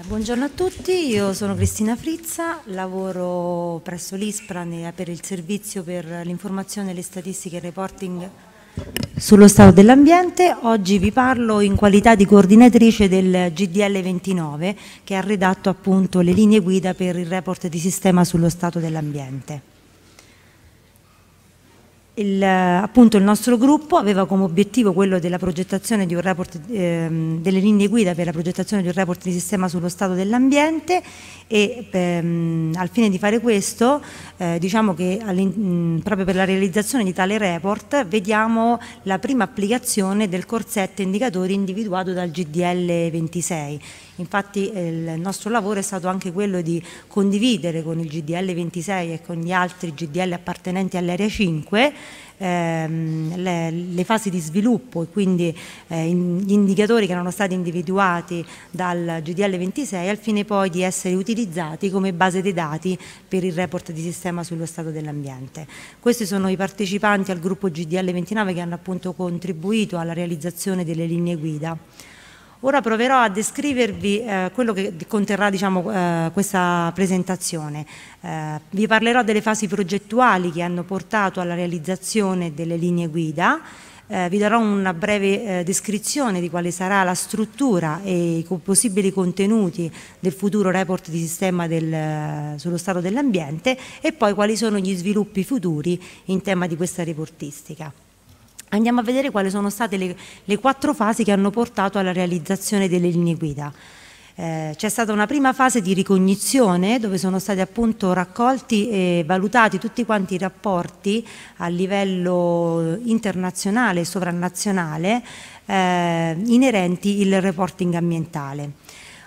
Eh, buongiorno a tutti, io sono Cristina Frizza, lavoro presso l'ISPRAN per il servizio per l'informazione, le statistiche e il reporting sullo stato dell'ambiente. Oggi vi parlo in qualità di coordinatrice del GDL 29 che ha redatto appunto le linee guida per il report di sistema sullo stato dell'ambiente. Il, appunto il nostro gruppo aveva come obiettivo quello della progettazione di un report, ehm, delle linee guida per la progettazione di un report di sistema sullo stato dell'ambiente e ehm, al fine di fare questo eh, diciamo che mm, proprio per la realizzazione di tale report vediamo la prima applicazione del corsetto indicatori individuato dal GDL 26. Infatti eh, il nostro lavoro è stato anche quello di condividere con il GDL 26 e con gli altri GDL appartenenti all'area 5 ehm, le, le, fasi di sviluppo e quindi eh, in, gli indicatori che erano stati individuati dal GDL 26 al fine poi di essere utilizzati come base dei dati per il report di sistema sullo stato dell'ambiente. Questi sono i partecipanti al gruppo GDL 29 che hanno appunto contribuito alla realizzazione delle linee guida. Ora proverò a descrivervi eh, quello che conterrà diciamo, eh, questa presentazione. Eh, vi parlerò delle fasi progettuali che hanno portato alla realizzazione delle linee guida, eh, vi darò una breve eh, descrizione di quale sarà la struttura e i possibili contenuti del futuro report di sistema del, eh, sullo stato dell'ambiente e poi quali sono gli sviluppi futuri in tema di questa reportistica andiamo a vedere quali sono state le, le quattro fasi che hanno portato alla realizzazione delle linee guida. Eh, c'è stata una prima fase di ricognizione dove sono stati appunto raccolti e valutati tutti quanti i rapporti a livello internazionale e sovranazionale eh, inerenti il reporting ambientale.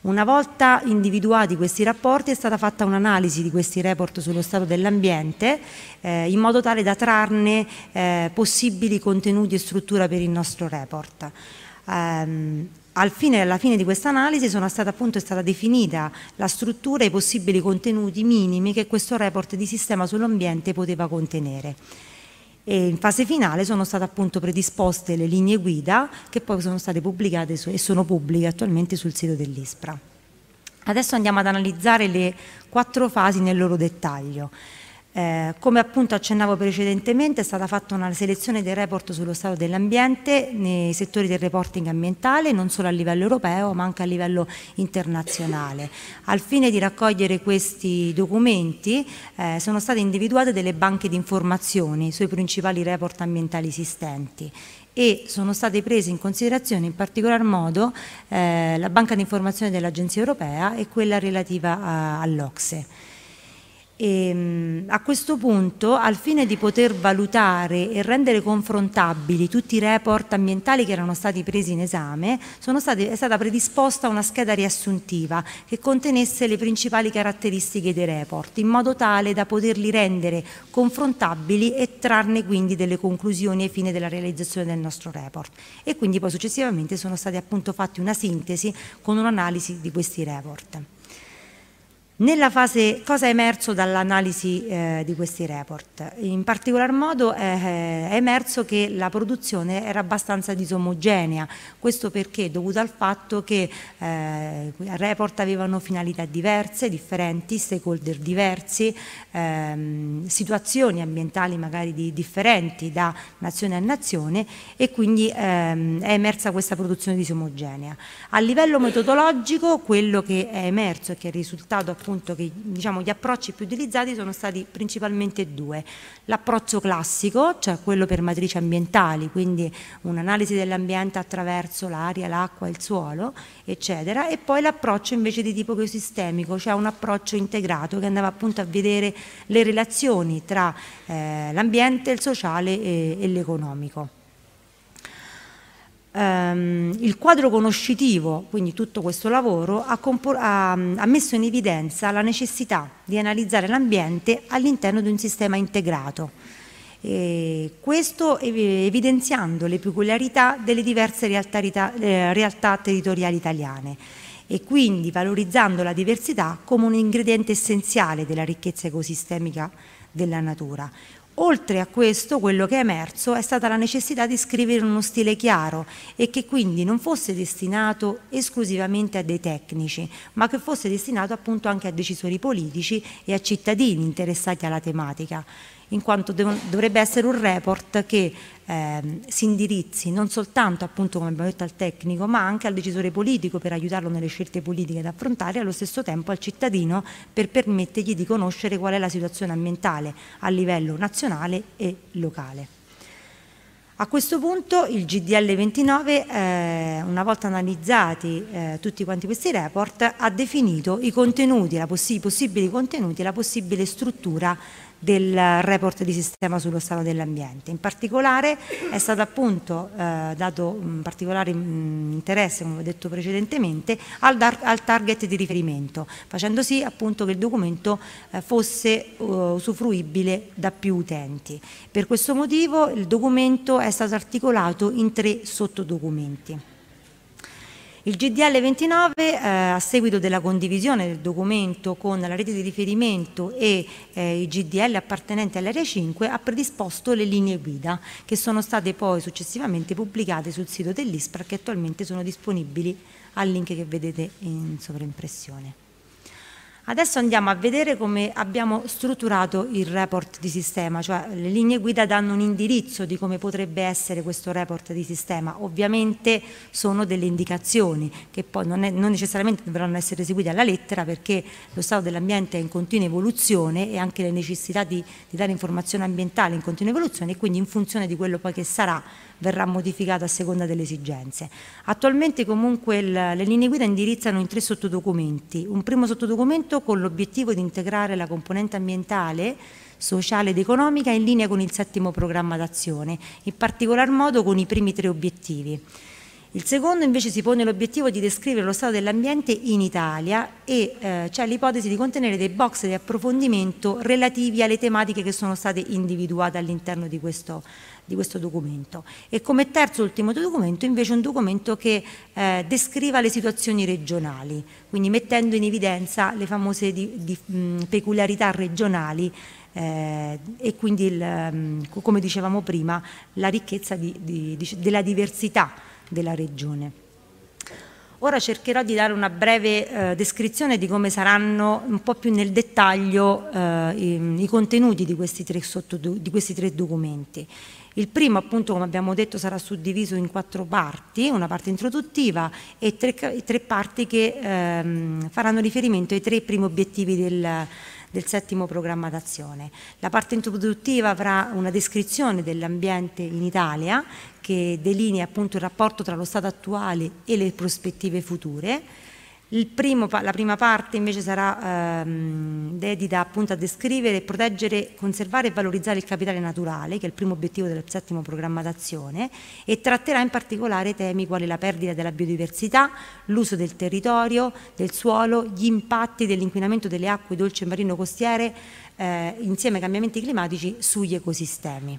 Una volta individuati questi rapporti è stata fatta un'analisi di questi report sullo stato dell'ambiente eh, in modo tale da trarne eh, possibili contenuti e struttura per il nostro report. Um, al fine, alla fine di questa analisi sono stata appunto è stata definita la struttura e i possibili contenuti minimi che questo report di sistema sull'ambiente poteva contenere e in fase finale sono state appunto predisposte le linee guida che poi sono state pubblicate su, e sono pubbliche attualmente sul sito dell'ISPRA. Adesso andiamo ad analizzare le quattro fasi nel loro dettaglio. Eh, come appunto accennavo precedentemente è stata fatta una selezione dei report sullo stato dell'ambiente nei settori del reporting ambientale non solo a livello europeo ma anche a livello internazionale. Al fine di raccogliere questi documenti eh, sono state individuate delle banche di informazioni sui principali report ambientali esistenti e sono state prese in considerazione in particolar modo eh, la banca di informazioni dell'Agenzia Europea e quella relativa all'Ocse. E, ehm, a questo punto, al fine di poter valutare e rendere confrontabili tutti i report ambientali che erano stati presi in esame, stati, è stata predisposta una scheda riassuntiva che contenesse le principali caratteristiche dei report, in modo tale da poterli rendere confrontabili e trarne quindi delle conclusioni ai fine della realizzazione del nostro report. E quindi poi successivamente sono stati appunto fatti una sintesi con un'analisi di questi report. Nella fase, cosa è emerso dall'analisi eh, di questi report? In particolar modo eh, eh, è emerso che la produzione era abbastanza disomogenea, questo perché dovuto al fatto che eh, report avevano finalità diverse, differenti, stakeholder diversi, ehm, situazioni ambientali magari di, differenti da nazione a nazione e quindi ehm, è emersa questa produzione disomogenea. A livello metodologico quello che è emerso e che è risultato appunto appunto che diciamo, gli approcci più utilizzati sono stati principalmente due. L'approccio classico, cioè quello per matrici ambientali, quindi un'analisi dell'ambiente attraverso l'aria, l'acqua, il suolo, eccetera, e poi l'approccio invece di tipo ecosistemico, cioè un approccio integrato che andava appunto a vedere le relazioni tra eh, l'ambiente, il sociale e, e l'economico ehm, il quadro conoscitivo, quindi tutto questo lavoro, ha, ha, ha messo in evidenza la necessità di analizzare l'ambiente all'interno di un sistema integrato. E questo evidenziando le peculiarità delle diverse realtà, eh, realtà, territoriali italiane e quindi valorizzando la diversità come un ingrediente essenziale della ricchezza ecosistemica della natura. Oltre a questo, quello che è emerso è stata la necessità di scrivere uno stile chiaro e che quindi non fosse destinato esclusivamente a dei tecnici, ma che fosse destinato appunto anche a decisori politici e a cittadini interessati alla tematica in quanto dovrebbe essere un report che ehm, si indirizzi non soltanto appunto come abbiamo detto al tecnico ma anche al decisore politico per aiutarlo nelle scelte politiche da affrontare e allo stesso tempo al cittadino per permettergli di conoscere qual è la situazione ambientale a livello nazionale e locale. A questo punto il GDL 29, eh, una volta analizzati eh, tutti quanti questi report, ha definito i, i possibili contenuti e la possibile struttura del report di sistema sullo stato dell'ambiente. In particolare è stato appunto eh, dato un particolare mh, mm, interesse, come ho detto precedentemente, al, al, target di riferimento, facendo sì appunto che il documento eh, fosse uh, usufruibile da più utenti. Per questo motivo il documento è stato articolato in tre sottodocumenti. Il GDL 29, eh, a seguito della condivisione del documento con la rete di riferimento e eh, i GDL appartenenti all'area 5, ha predisposto le linee guida che sono state poi successivamente pubblicate sul sito dell'ISPRA che attualmente sono disponibili al link che vedete in sovraimpressione. Adesso andiamo a vedere come abbiamo strutturato il report di sistema, cioè le linee guida danno un indirizzo di come potrebbe essere questo report di sistema, ovviamente sono delle indicazioni che poi non, è, non necessariamente dovranno essere eseguite alla lettera perché lo stato dell'ambiente è in continua evoluzione e anche le necessità di, di dare informazione ambientale in continua evoluzione e quindi in funzione di quello poi che sarà verrà modificata a seconda delle esigenze. Attualmente comunque il, le linee guida indirizzano in tre sottodocumenti, un primo sottodocumento con l'obiettivo di integrare la componente ambientale sociale ed economica in linea con il settimo programma d'azione, in particolar modo con i primi tre obiettivi. Il secondo invece si pone l'obiettivo di descrivere lo stato dell'ambiente in Italia e eh, c'è l'ipotesi di contenere dei box di approfondimento relativi alle tematiche che sono state individuate all'interno di questo, di questo documento. E come terzo ultimo documento invece un documento che eh, descriva le situazioni regionali, quindi mettendo in evidenza le famose di, di, mh, peculiarità regionali eh, e quindi, il, mh, come dicevamo prima, la ricchezza della diversità della regione. Ora cercherò di dare una breve eh, descrizione di come saranno un po' più nel dettaglio eh, i, i, contenuti di questi, tre, sotto, di questi tre documenti. Il primo appunto come abbiamo detto sarà suddiviso in quattro parti, una parte introduttiva e tre, tre parti che ehm, faranno riferimento ai tre primi obiettivi del, del settimo programma d'azione. La parte introduttiva avrà una descrizione dell'ambiente in Italia che delinea appunto il rapporto tra lo stato attuale e le prospettive future Primo, la prima parte invece sarà ehm, dedita appunto a descrivere, proteggere, conservare e valorizzare il capitale naturale, che è il primo obiettivo del settimo programma d'azione, e tratterà in particolare temi quali la perdita della biodiversità, l'uso del territorio, del suolo, gli impatti dell'inquinamento delle acque dolci e marino costiere, eh, insieme ai cambiamenti climatici, sugli ecosistemi.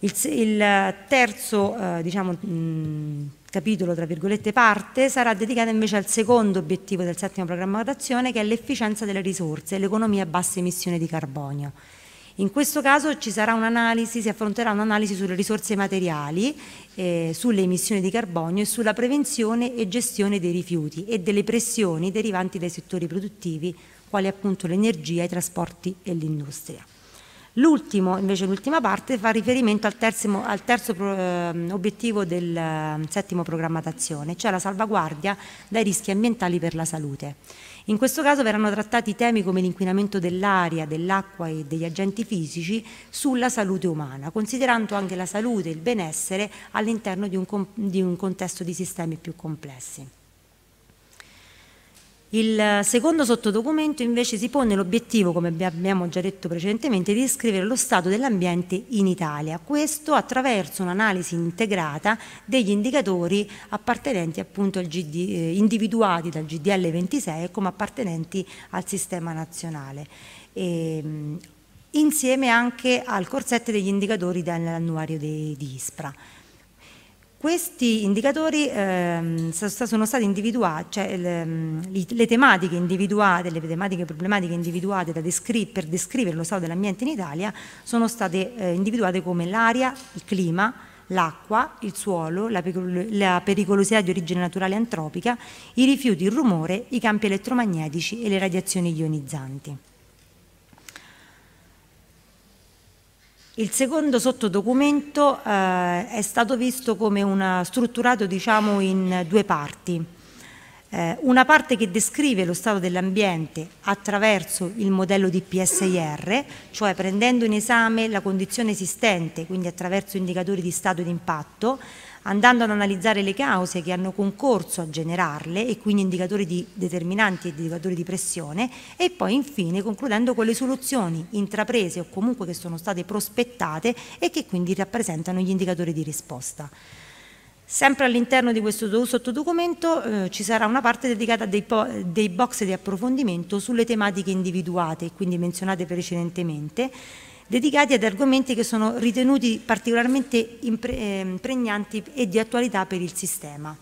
Il, il terzo eh, diciamo, mh, capitolo, tra virgolette, parte, sarà dedicata invece al secondo obiettivo del settimo programma d'azione, che è l'efficienza delle risorse e l'economia a bassa emissione di carbonio. In questo caso ci sarà un'analisi, si affronterà un'analisi sulle risorse materiali, eh, sulle emissioni di carbonio e sulla prevenzione e gestione dei rifiuti e delle pressioni derivanti dai settori produttivi, quali appunto l'energia, i trasporti e l'industria. L'ultimo, invece l'ultima parte, fa riferimento al, terzimo, al terzo eh, obiettivo del eh, settimo programma d'azione, cioè la salvaguardia dai rischi ambientali per la salute. In questo caso verranno trattati temi come l'inquinamento dell'aria, dell'acqua e degli agenti fisici sulla salute umana, considerando anche la salute e il benessere all'interno di, di un contesto di sistemi più complessi. Il secondo sottodocumento invece si pone l'obiettivo, come abbiamo già detto precedentemente, di descrivere lo stato dell'ambiente in Italia, questo attraverso un'analisi integrata degli indicatori appartenenti appunto al GD, eh, individuati dal GDL 26 come appartenenti al sistema nazionale. E, ehm, insieme anche al corsetto degli indicatori dell'annuario di ISPRA. Questi indicatori ehm, sono stati individuati, cioè le, le, tematiche individuate, le tematiche problematiche individuate descri per descrivere lo stato dell'ambiente in Italia sono state eh, individuate come l'aria, il clima, l'acqua, il suolo, la, pericol la, pericolosità di origine naturale antropica, i rifiuti, il rumore, i campi elettromagnetici e le radiazioni ionizzanti. Il secondo sottodocumento eh, è stato visto come una, strutturato diciamo, in due parti. Eh, una parte che descrive lo stato dell'ambiente attraverso il modello di PSIR, cioè prendendo in esame la condizione esistente, quindi attraverso indicatori di stato di impatto, andando ad analizzare le cause che hanno concorso a generarle e quindi indicatori di determinanti e indicatori di pressione e poi infine concludendo con le soluzioni intraprese o comunque che sono state prospettate e che quindi rappresentano gli indicatori di risposta. Sempre all'interno di questo sottodocumento eh, ci sarà una parte dedicata a dei, dei box di approfondimento sulle tematiche individuate e quindi menzionate precedentemente dedicati ad argomenti che sono ritenuti particolarmente eh, pregnanti e di attualità per il sistema.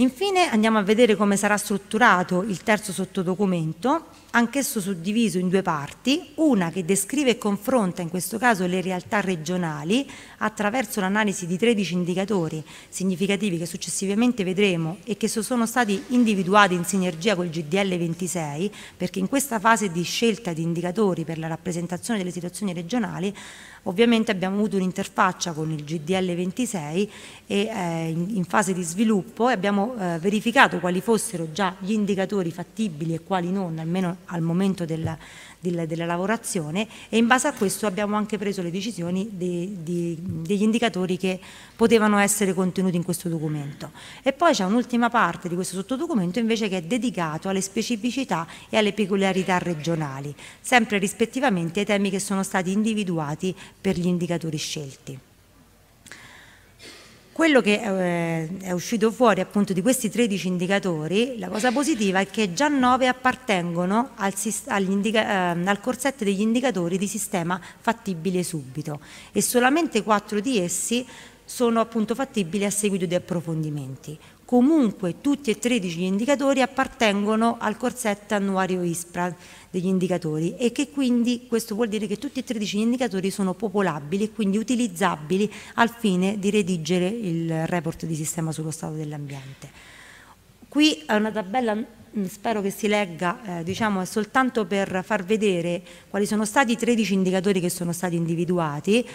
Infine andiamo a vedere come sarà strutturato il terzo sottodocumento, anch'esso suddiviso in due parti, una che descrive e confronta in questo caso le realtà regionali attraverso l'analisi di 13 indicatori significativi che successivamente vedremo e che sono stati individuati in sinergia col GDL 26, perché in questa fase di scelta di indicatori per la rappresentazione delle situazioni regionali Ovviamente abbiamo avuto un'interfaccia con il GDL 26 e, eh, in, in, fase di sviluppo e abbiamo eh, verificato quali fossero già gli indicatori fattibili e quali non, almeno al momento della, della, della lavorazione e in base a questo abbiamo anche preso le decisioni di, di, degli indicatori che potevano essere contenuti in questo documento. E poi c'è un'ultima parte di questo sottodocumento invece che è dedicato alle specificità e alle peculiarità regionali, sempre rispettivamente ai temi che sono stati individuati per gli indicatori scelti. Quello che eh, è uscito fuori appunto di questi 13 indicatori, la cosa positiva è che già 9 appartengono al, ehm, al corsetto degli indicatori di sistema fattibile subito e solamente 4 di essi sono appunto fattibili a seguito di approfondimenti. Comunque tutti e 13 gli indicatori appartengono al corsetto annuario ISPRA degli indicatori e che quindi questo vuol dire che tutti e 13 gli indicatori sono popolabili e quindi utilizzabili al fine di redigere il report di sistema sullo stato dell'ambiente. Qui è una tabella, mm, spero che si legga, eh, diciamo, è soltanto per far vedere quali sono stati i 13 indicatori che sono stati individuati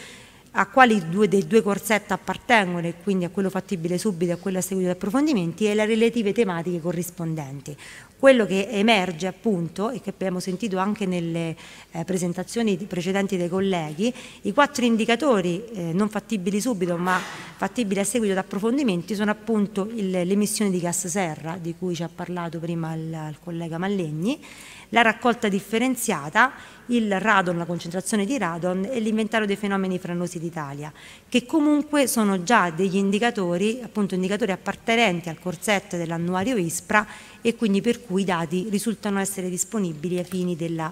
a quali due dei due corsetti appartengono e quindi a quello fattibile subito e a quello a seguito di approfondimenti e le relative tematiche corrispondenti quello che emerge appunto e che abbiamo sentito anche nelle eh, presentazioni precedenti dei colleghi, i quattro indicatori eh, non fattibili subito ma fattibili a seguito di approfondimenti sono appunto l'emissione di gas serra di cui ci ha parlato prima il, il collega Mallegni, la raccolta differenziata, il radon, la concentrazione di radon e l'inventario dei fenomeni franosi d'Italia, che comunque sono già degli indicatori, appunto indicatori appartenenti al corsetto dell'annuario ISPRA e quindi per cui i dati risultano essere disponibili ai fini della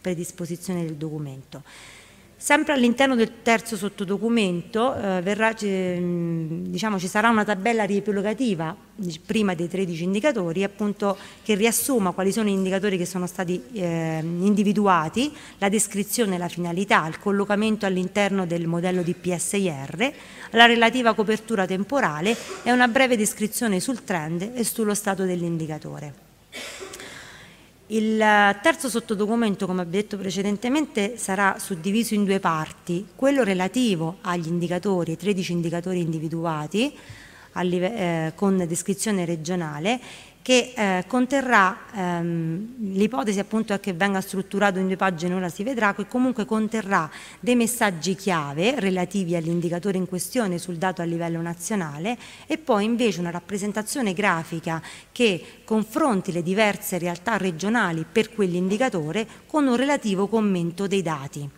predisposizione del documento. Sempre all'interno del terzo sottodocumento eh, verrà, mm, diciamo, ci sarà una tabella riepilogativa prima dei 13 indicatori appunto, che riassuma quali sono gli indicatori che sono stati eh, individuati, la descrizione, la finalità, il collocamento all'interno del modello di PSIR, la relativa copertura temporale e una breve descrizione sul trend e sullo stato dell'indicatore. Il terzo sottodocumento, come abbiamo detto precedentemente, sarà suddiviso in due parti, quello relativo agli indicatori, 13 indicatori individuati, eh, con descrizione regionale che eh, conterrà ehm, l'ipotesi appunto è che venga strutturato in due pagine, ora si vedrà, che comunque conterrà dei messaggi chiave relativi all'indicatore in questione sul dato a livello nazionale e poi invece una rappresentazione grafica che confronti le diverse realtà regionali per quell'indicatore con un relativo commento dei dati.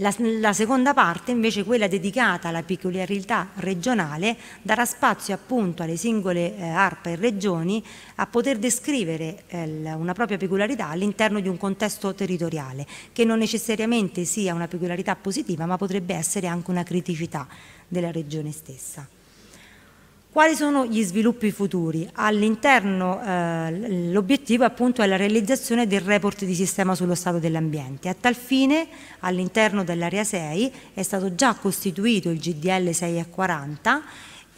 La, la, seconda parte, invece quella dedicata alla peculiarità regionale, darà spazio appunto alle singole eh, ARPA e regioni a poter descrivere eh, una propria peculiarità all'interno di un contesto territoriale, che non necessariamente sia una peculiarità positiva, ma potrebbe essere anche una criticità della regione stessa. Quali sono gli sviluppi futuri? All'interno eh, l'obiettivo appunto è la realizzazione del report di sistema sullo stato dell'ambiente. A tal fine all'interno dell'area 6 è stato già costituito il GDL 6 a 40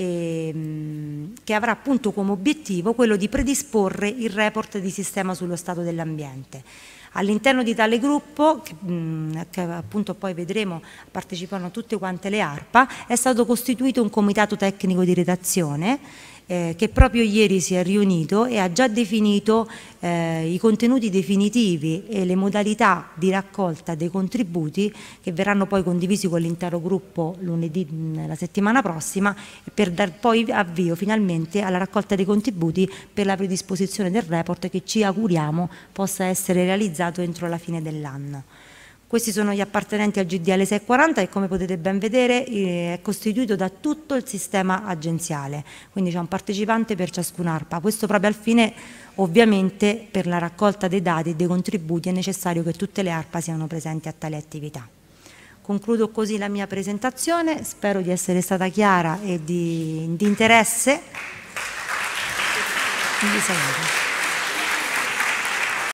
ehm, che avrà appunto come obiettivo quello di predisporre il report di sistema sullo stato dell'ambiente. All'interno di tale gruppo, che, mh, mm, che, appunto poi vedremo partecipano tutte quante le ARPA, è stato costituito un comitato tecnico di redazione eh, che proprio ieri si è riunito e ha già definito eh, i contenuti definitivi e le modalità di raccolta dei contributi che verranno poi condivisi con l'intero gruppo lunedì mm, la settimana prossima per dar poi avvio finalmente alla raccolta dei contributi per la predisposizione del report che ci auguriamo possa essere realizzato entro la fine dell'anno. Questi sono gli appartenenti al GDL 640 e come potete ben vedere eh, è costituito da tutto il sistema agenziale, quindi c'è un partecipante per ciascuna ARPA. Questo proprio al fine ovviamente per la raccolta dei dati e dei contributi è necessario che tutte le ARPA siano presenti a tale attività. Concludo così la mia presentazione, spero di essere stata chiara e di, di interesse. Quindi saluto.